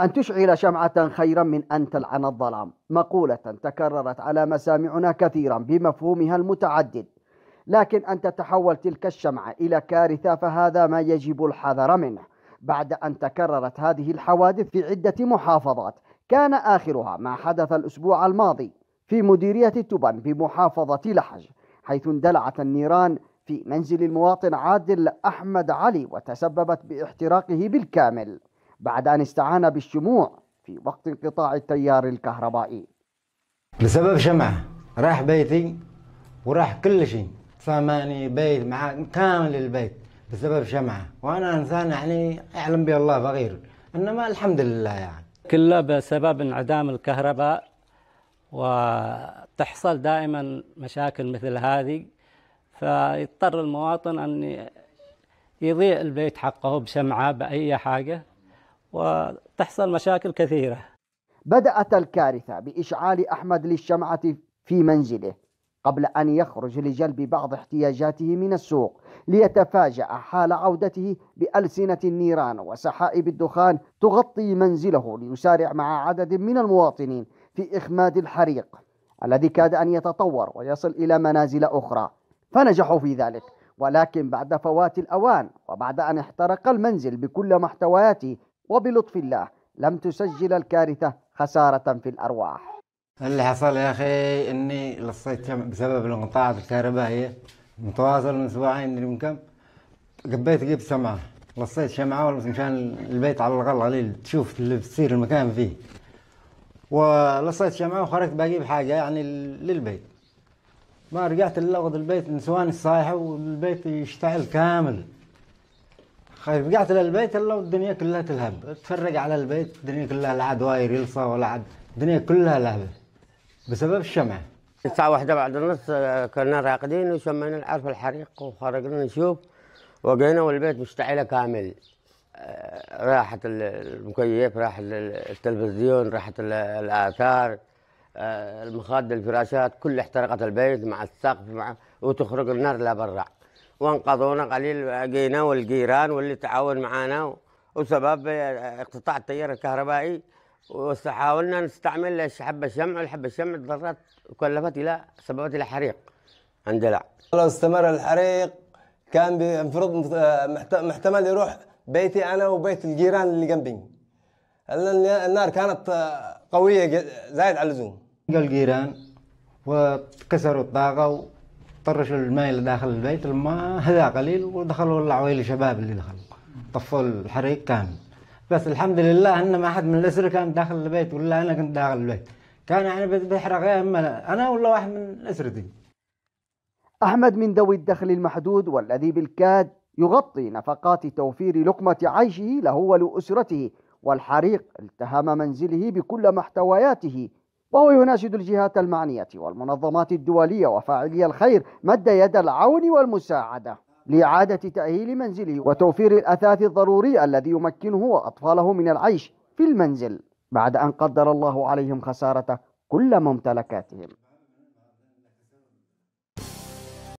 أن تشعل شمعة خيرا من أن تلعن الظلام مقولة تكررت على مسامعنا كثيرا بمفهومها المتعدد لكن أن تتحول تلك الشمعة إلى كارثة فهذا ما يجب الحذر منه بعد أن تكررت هذه الحوادث في عدة محافظات كان آخرها ما حدث الأسبوع الماضي في مديرية تبن بمحافظة لحج حيث اندلعت النيران في منزل المواطن عادل أحمد علي وتسببت باحتراقه بالكامل بعد أن استعان بالشموع في وقت انقطاع التيار الكهربائي بسبب شمعة راح بيتي وراح كل شيء ثماني بيت مع كامل البيت بسبب شمعة وأنا إنسان يعني أعلم به الله فقير إنما الحمد لله يعني كله بسبب انعدام الكهرباء وتحصل دائما مشاكل مثل هذه فيضطر المواطن أن يضيء البيت حقه بشمعة بأي حاجة وتحصل مشاكل كثيرة بدأت الكارثة بإشعال أحمد للشمعة في منزله قبل أن يخرج لجلب بعض احتياجاته من السوق ليتفاجأ حال عودته بألسنة النيران وسحائب الدخان تغطي منزله ليسارع مع عدد من المواطنين في إخماد الحريق الذي كاد أن يتطور ويصل إلى منازل أخرى فنجحوا في ذلك ولكن بعد فوات الأوان وبعد أن احترق المنزل بكل محتوياته وبلطف الله لم تسجل الكارثة خسارة في الأرواح اللي حصل يا أخي أني لصيت شمع بسبب الانقطاع الكهربائية متواصل من أسبوعين من كم قبيت جيب سمعة لصيت شمعة مشان البيت على الأقل قليل تشوف اللي بتصير المكان فيه ولصيت شمعة وخرجت بجيب حاجة يعني للبيت ما رجعت إلا البيت نسواني الصايحة والبيت يشتعل كامل خايف رجعت للبيت الا والدنيا كلها تلهب اتفرج على البيت الدنيا كلها لا عاد واير يلصى ولا عاد الدنيا كلها لهبه بسبب الشمع الساعة واحدة بعد النص آه، كنا راقدين وشمينا العرف الحريق وخرجنا نشوف وقينا والبيت مشتعلة كامل آه، راحت المكيف راح التلفزيون راحت الآثار آه، المخاد الفراشات كلها احترقت البيت مع السقف مع وتخرج النار لبرا وانقذونا قليل جينا والجيران واللي تعاون معانا وسبب اقتطاع التيار الكهربائي وحاولنا نستعمل حبة شمع والحبة الشمع تضررت وكلفت إلى سببت إلى حريق عندنا لو استمر الحريق كان المفروض محتمل يروح بيتي أنا وبيت الجيران اللي جنبي النار كانت قوية زايد على اللزوم الجيران وكسروا الطاقة طرشوا الماء اللي داخل البيت الماء هذا قليل ودخلوا العويل شباب اللي دخلوا طفوا الحريق كامل بس الحمد لله ان ما حد من الاسره كان داخل البيت ولا انا كنت داخل البيت كان يعني بيحرق يا اما انا ولا واحد من اسرتي احمد من ذوي الدخل المحدود والذي بالكاد يغطي نفقات توفير لقمه عيشه له ولاسرته والحريق التهم منزله بكل محتوياته وهو يناشد الجهات المعنية والمنظمات الدولية وفاعلي الخير مد يد العون والمساعدة لإعادة تأهيل منزله وتوفير الأثاث الضروري الذي يمكنه وأطفاله من العيش في المنزل بعد أن قدر الله عليهم خسارة كل ممتلكاتهم